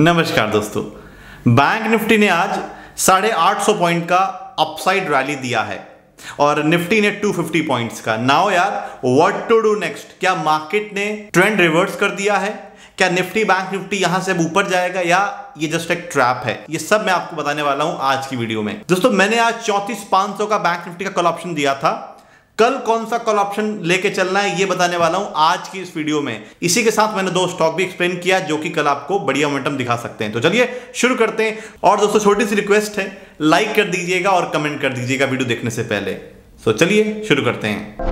नमस्कार दोस्तों bank Nifty ने आज साढ़े आठ सौ पॉइंट का अपसाइड रैली दिया है और निफ्टी ने 250 पॉइंट्स का नाउ यार व्हाट टू डू नेक्स्ट क्या मार्केट ने ट्रेंड रिवर्स कर दिया है क्या निफ्टी बैंक निफ्टी यहां से ऊपर जाएगा या ये जस्ट एक ट्रैप है ये सब मैं आपको बताने वाला हूं आज की वीडियो में दोस्तों मैंने आज चौंतीस पांच सौ का बैंक निफ्टी का कल ऑप्शन दिया था कल कौन सा कॉल ऑप्शन लेके चलना है ये बताने वाला हूं आज की इस वीडियो में इसी के साथ मैंने दो स्टॉक भी एक्सप्लेन किया जो कि कल आपको बढ़िया मोमेंटम दिखा सकते हैं तो चलिए शुरू करते हैं और दोस्तों छोटी सी रिक्वेस्ट है लाइक कर दीजिएगा और कमेंट कर दीजिएगा वीडियो देखने से पहले सो चलिए शुरू करते हैं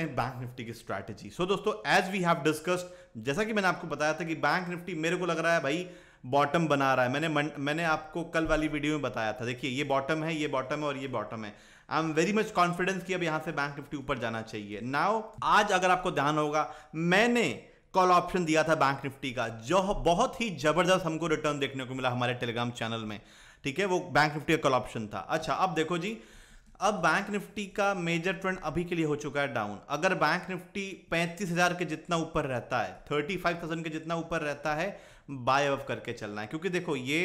करते हैं बैंक निफ्टी की स्ट्रैटेजी सो so, दोस्तों एज वी हैव डिस्कस्ड जैसा कि मैंने आपको बताया था कि बैंक निफ्टी मेरे को लग रहा है भाई बॉटम बना रहा है मैंने मन, मैंने आपको कल वाली वीडियो में बताया था देखिए ये बॉटम है ये बॉटम है और ये बॉटम है I am very much confidence कि अब यहां से बैंक निफ्टी ऊपर जाना चाहिए नाउ आज अगर आपको ध्यान होगा मैंने कॉल ऑप्शन दिया था बैंक निफ्टी का जो बहुत ही जबरदस्त हमको रिटर्न देखने को मिला हमारे टेलीग्राम चैनल में ठीक है वो बैंक निफ्टी का कॉल ऑप्शन था अच्छा अब देखो जी अब बैंक निफ्टी का मेजर ट्रेंड अभी के लिए हो चुका है डाउन अगर बैंक निफ्टी पैंतीस हजार के जितना ऊपर रहता है थर्टी फाइव थाउजेंड के जितना ऊपर रहता है बाय ऑफ करके चलना है क्योंकि देखो ये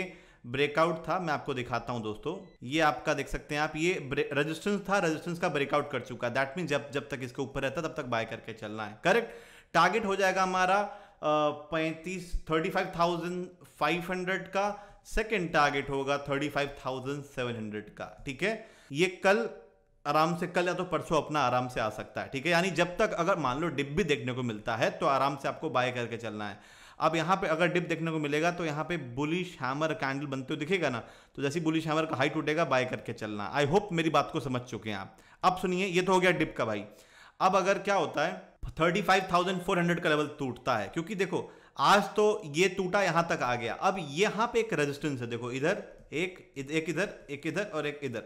ब्रेकआउट था मैं आपको दिखाता हूं दोस्तों ये आपका देख सकते हैं आप ये रेजिस्टेंस था रेजिस्टेंस का ब्रेकआउट कर चुका है दैट मीन जब जब तक इसके ऊपर रहता है तब तक बाय करके चलना है करेक्ट टारगेट हो जाएगा हमारा पैंतीस thirty five thousand five hundred का सेकेंड टारगेट होगा thirty five thousand seven hundred का ठीक है ये कल आराम से कल या तो परसों अपना आराम से आ सकता है ठीक है यानी जब तक अगर मान लो डिप भी देखने को मिलता है तो आराम से आपको बाय करके चलना है अब यहाँ पे अगर डिप देखने को मिलेगा तो यहाँ पे बुलिश हैमर कैंडल बनते हुए दिखेगा ना तो जैसे बुलिश हैमर का हाई टूटेगा बाय करके चलना आई होप मेरी बात को समझ चुके हैं आप अब सुनिए ये तो हो गया डिप का भाई अब अगर क्या होता है thirty five thousand four hundred का लेवल टूटता है क्योंकि देखो आज तो ये टूटा यहां तक आ गया अब यहां पे एक रेजिस्टेंस है देखो इधर एक एक इधर एक इधर और एक इधर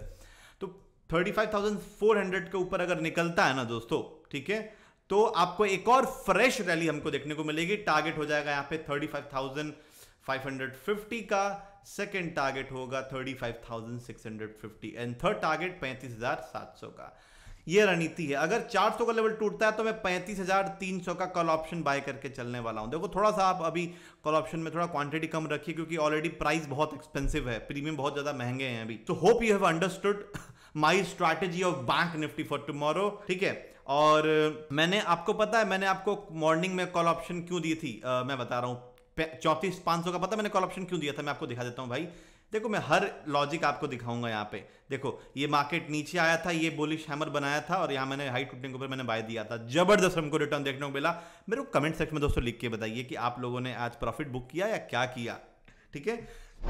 तो 35,400 के ऊपर अगर निकलता है ना दोस्तों ठीक है तो आपको एक और फ्रेश रैली हमको देखने को मिलेगी टारगेट हो जाएगा यहां पे 35,550 का सेकेंड टारगेट होगा 35,650 एंड थर्ड टारगेट 35,700 का ये रणनीति है अगर 400 का लेवल टूटता है तो मैं सौ का कॉल ऑप्शन बाय करके चलने वाला हूं देखो थोड़ा सा आप अभी कॉल ऑप्शन में थोड़ा क्वांटिटी कम रखिए क्योंकि ऑलरेडी प्राइस बहुत एक्सपेंसिव है प्रीमियम बहुत ज्यादा महंगे हैं अभी तो hope you have understood my strategy of Bank Nifty for tomorrow ठीक है और मैंने आपको पता है मैंने आपको मॉर्निंग में कॉल ऑप्शन क्यों दी थी आ, मैं बता रहा हूँ चौंतीस पांच सौ का पता मैंने कॉल ऑप्शन क्यों दिया था मैं आपको दिखा देता हूँ भाई देखो मैं हर लॉजिक आपको दिखाऊंगा यहाँ पे देखो ये मार्केट नीचे आया था ये बोलिश हैमर बनाया था और यहाँ मैंने हाई टूटने के ऊपर मैंने बाय दिया था जबरदस्त हमको रिटर्न देखने को मिला मेरे को कमेंट सेक्शन में दोस्तों लिख के बताइए कि आप लोगों ने आज प्रॉफिट बुक किया या क्या किया ठीक है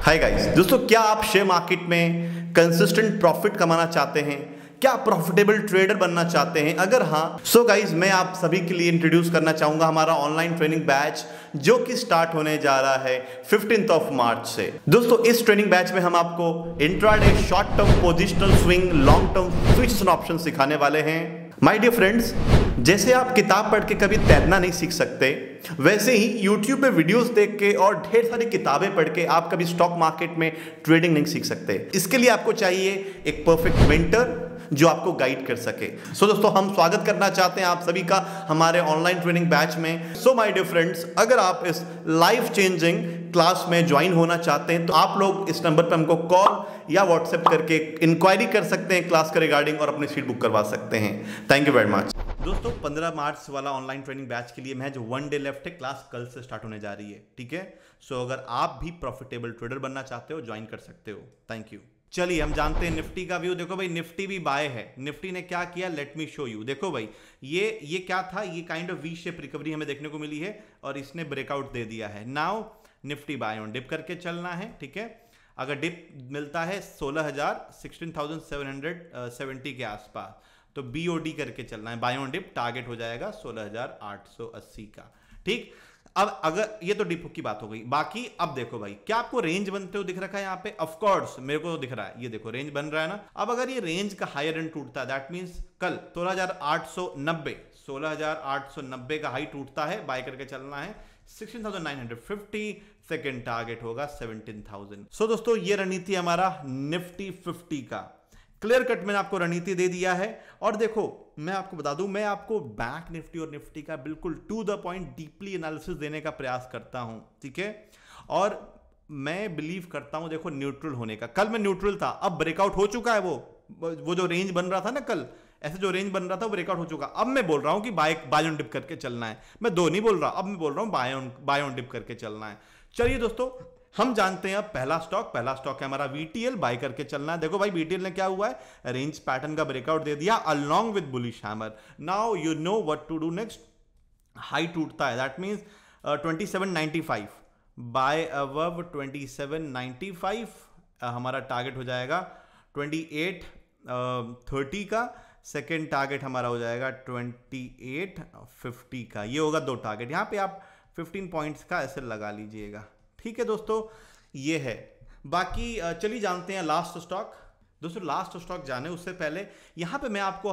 हाय गाइस दोस्तों क्या आप शेयर मार्केट में कंसिस्टेंट प्रॉफिट कमाना चाहते हैं क्या प्रॉफिटेबल ट्रेडर बनना चाहते हैं अगर हाँ सो so गाइज मैं आप सभी के लिए इंट्रोड्यूस करना चाहूंगा हमारा ऑनलाइन ट्रेनिंग बैच जो कि स्टार्ट होने जा रहा है फिफ्टीन ऑफ मार्च से दोस्तों इस ट्रेनिंग बैच में हम आपको intraday short term positional swing long term switch option सिखाने वाले हैं माई डियर फ्रेंड्स जैसे आप किताब पढ़ के कभी तैरना नहीं सीख सकते वैसे ही YouTube पे वीडियोस देख के और ढेर सारी किताबें पढ़ के आप कभी स्टॉक मार्केट में ट्रेडिंग नहीं सीख सकते इसके लिए आपको चाहिए एक परफेक्ट मेंटर जो आपको गाइड कर सके सो so, दोस्तों हम स्वागत करना चाहते हैं आप सभी का हमारे ऑनलाइन ट्रेनिंग बैच में सो माय डियर फ्रेंड्स अगर आप इस लाइफ चेंजिंग क्लास में ज्वाइन होना चाहते हैं तो आप लोग इस नंबर पर हमको कॉल या व्हाट्सएप करके इंक्वायरी कर सकते हैं क्लास के रिगार्डिंग और अपनी सीट बुक करवा सकते हैं थैंक यू वेरी मच दोस्तों 15 मार्च वाला ऑनलाइन ट्रेनिंग बैच के लिए जो वन डे लेफ्ट है क्लास कल से स्टार्ट होने जा रही है ठीक है सो अगर आप भी प्रॉफिटेबल ट्रेडर बनना चाहते हो ज्वाइन कर सकते हो थैंक यू चलिए हम जानते हैं निफ्टी का व्यू देखो भाई निफ्टी भी बाय है निफ्टी ने क्या किया लेट मी शो यू देखो भाई ये ये क्या था ये kind of V shape recovery हमें देखने को मिली है और इसने ब्रेकआउट दे दिया है now Nifty buy on dip करके चलना है ठीक है अगर डिप मिलता है सोलह हजार sixteen thousand seven hundred seventy के आसपास तो बीओडी करके चलना है बायो डिप टारगेट हो जाएगा 16,880 का ठीक अब अगर ये तो डिपो की बात हो गई बाकी अब देखो भाई क्या आपको रेंज बनते हुए दिख रखा है यहाँ पे ऑफकोर्स मेरे को तो दिख रहा है ये देखो रेंज बन रहा है ना अब अगर ये रेंज का हायर एंड टूटता है दैट मीन्स कल 16,890 16,890 का हाई टूटता है बाय करके चलना है 16,950 सेकंड टारगेट होगा 17,000 सो so, दोस्तों ये रणनीति हमारा निफ्टी 50 का क्लियर कट मैंने आपको रणनीति दे दिया है और देखो मैं आपको बता दूं मैं आपको बैंक निफ्टी और निफ्टी का बिल्कुल to the point deeply analysis देने का प्रयास करता हूं ठीक है और मैं बिलीव करता हूं देखो न्यूट्रल होने का कल मैं न्यूट्रल था अब ब्रेकआउट हो चुका है वो वो जो रेंज बन रहा था ना कल ऐसे जो रेंज बन रहा था वो ब्रेकआउट हो चुका अब मैं बोल रहा हूं कि बाय बाय ऑन डिप करके चलना है मैं दो नहीं बोल रहा अब मैं बोल रहा हूं buy on buy on dip करके चलना है चलिए दोस्तों हम जानते हैं अब पहला स्टॉक पहला स्टॉक है हमारा वीटीएल बाय करके चलना है देखो भाई वीटीएल ने क्या हुआ है रेंज पैटर्न का ब्रेकआउट दे दिया along with bullish hammer now you know what to do next high टूटता है that means twenty seven ninety five buy above twenty seven ninety five हमारा टारगेट हो जाएगा ट्वेंटी एट थर्टी का second target हमारा हो जाएगा ट्वेंटी एट फिफ्टी का ये होगा दो टारगेट यहाँ पे आप फिफ्टीन पॉइंट्स का ऐसे लगा लीजिएगा ठीक है दोस्तों ये है बाकी चलिए जानते हैं लास्ट स्टॉक दोस्तों लास्ट स्टॉक जाने उससे पहले यहाँ पे मैं आपको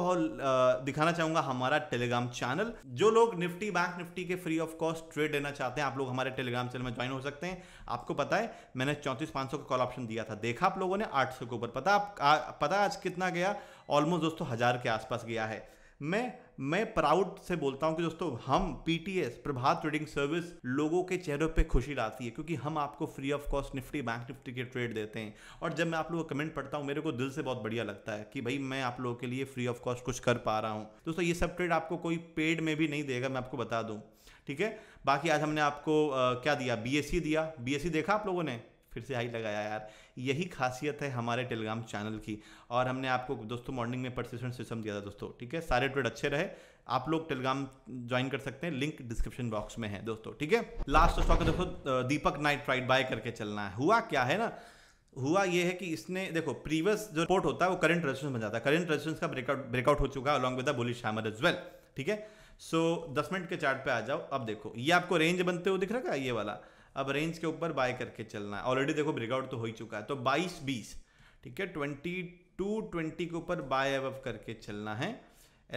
दिखाना चाहूंगा हमारा टेलीग्राम चैनल जो लोग निफ्टी बैंक निफ्टी के फ्री ऑफ कॉस्ट ट्रेड लेना चाहते हैं आप लोग हमारे टेलीग्राम चैनल में ज्वाइन हो सकते हैं आपको पता है मैंने चौंतीस पाँच का कॉल ऑप्शन दिया था देखा आप लोगों ने आठ सौ के ऊपर पता आप पता आज कितना गया ऑलमोस्ट दोस्तों हज़ार के आसपास गया है मैं मैं प्राउड से बोलता हूँ कि दोस्तों हम पीटीएस प्रभात ट्रेडिंग सर्विस लोगों के चेहरों पे खुशी लाती है क्योंकि हम आपको free of cost Nifty Bank Nifty के ट्रेड देते हैं और जब मैं आप लोगों को कमेंट पढ़ता हूँ मेरे को दिल से बहुत बढ़िया लगता है कि भाई मैं आप लोगों के लिए फ्री ऑफ कॉस्ट कुछ कर पा रहा हूँ दोस्तों ये सब ट्रेड आपको कोई पेड में भी नहीं देगा मैं आपको बता दूँ ठीक है बाकी आज हमने आपको आ, क्या दिया बी e दिया बी e देखा आप लोगों ने फिर से हाई लगाया यार यही खासियत है हमारे टेलीग्राम चैनल की और हमने आपको दोस्तों मॉर्निंग में परसिस्टेंट सिस्टम दिया था दोस्तों ठीक है सारे ट्रेड अच्छे रहे आप लोग टेलीग्राम ज्वाइन कर सकते हैं लिंक डिस्क्रिप्शन बॉक्स में है दोस्तों ठीक है लास्ट स्टॉक देखो दीपक नाइट राइड बाय करके चलना है हुआ क्या है ना हुआ यह है कि इसने देखो प्रीवियस जो रिपोर्ट होता है वो करंट रेजिस्टेंस बन जाता है करंट रेजिस्टेंस का ब्रेकआउट ब्रेकआउट हो चुका है along with the bullish hammer as well ठीक है सो so, दस मिनट के चार्ट पे आ जाओ अब देखो ये आपको रेंज बनते हुए दिख रहा है ये वाला अब रेंज के ऊपर बाय करके चलना है ऑलरेडी देखो ब्रेकआउट तो हो ही चुका है तो बाईस बीस ठीक है ट्वेंटी टू ट्वेंटी के ऊपर बाय अब करके चलना है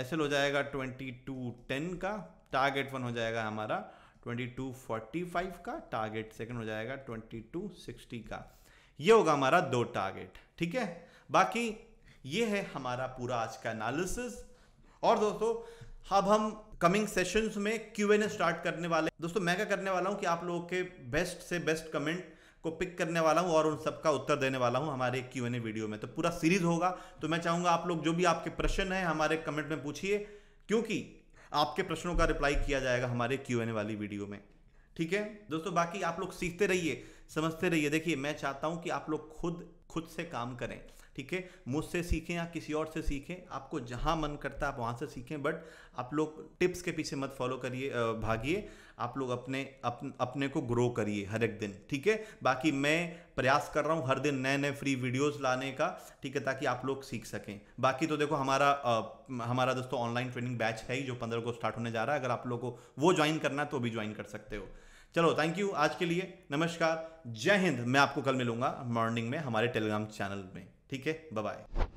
ऐसे हो जाएगा ट्वेंटी टू टेन का टारगेट वन हो जाएगा हमारा ट्वेंटी टू फोर्टी फाइव का टारगेट सेकंड हो जाएगा ट्वेंटी टू सिक्सटी का ये होगा हमारा दो टारगेट ठीक है बाकी ये है हमारा पूरा आज का एनालिसिस और दोस्तों अब हम कमिंग सेशंस में क्यू एन ए स्टार्ट करने वाले दोस्तों मैं क्या करने वाला हूँ कि आप लोगों के बेस्ट से बेस्ट कमेंट को पिक करने वाला हूँ और उन सबका उत्तर देने वाला हूँ हमारे क्यू एन ए वीडियो में तो पूरा सीरीज होगा तो मैं चाहूंगा आप लोग जो भी आपके प्रश्न है हमारे कमेंट में पूछिए क्योंकि आपके प्रश्नों का रिप्लाई किया जाएगा हमारे क्यू एन ए वाली वीडियो में ठीक है दोस्तों बाकी आप लोग सीखते रहिए समझते रहिए देखिए मैं चाहता हूँ कि आप लोग खुद खुद से काम करें ठीक है मुझसे सीखें या किसी और से सीखें आपको जहाँ मन करता है आप वहाँ से सीखें बट आप लोग टिप्स के पीछे मत फॉलो करिए भागिए आप लोग अपने अप, अपने को ग्रो करिए हर एक दिन ठीक है बाकी मैं प्रयास कर रहा हूँ हर दिन नए नए फ्री वीडियोस लाने का ठीक है ताकि आप लोग सीख सकें बाकी तो देखो हमारा आ, हमारा दोस्तों ऑनलाइन ट्रेनिंग बैच है ही जो पंद्रह को स्टार्ट होने जा रहा है अगर आप लोग को वो ज्वाइन करना है तो भी ज्वाइन कर सकते हो चलो थैंक यू आज के लिए नमस्कार जय हिंद मैं आपको कल मिलूंगा मॉर्निंग में हमारे टेलीग्राम चैनल में ठीक है बाय